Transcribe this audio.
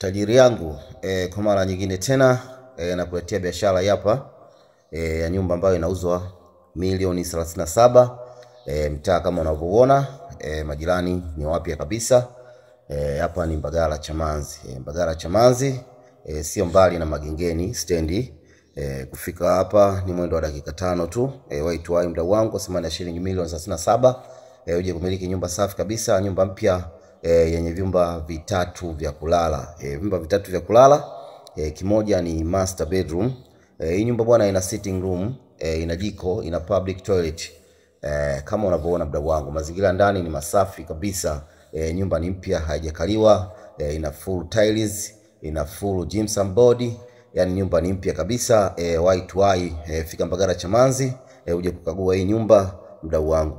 Tajiri yangu e, kwa mara nyingine tena e, nakuletea biashara hapa e, ya nyumba ambayo inauzwa milioni 37 e, mtaa kama unavyoona e, majirani ni wapya kabisa e, hapa e, ni Mbagala Chamanzi e, Mbagala Chamanzi e, sio mbali na Magengeni stendi e, kufika hapa ni mwendo wa dakika tano tu e, waitwai mdau wangu kwa thamani ya shilingi milioni 37 e, uje kumiliki nyumba safi kabisa, nyumba mpya e, yenye vyumba vitatu vya kulala e, vyumba vitatu vya kulala e, kimoja ni master bedroom e, hii nyumba bwana ina sitting room e, ina jiko ina public toilet e, kama unavyoona mdau wangu mazingira ndani ni masafi kabisa e, nyumba ni mpya haijakaliwa e, ina full tiles ina full gypsum board yani nyumba ni mpya kabisa e, wai tuwai e, fika Mbagara Chamanzi e, uje kukagua hii nyumba mdau wangu.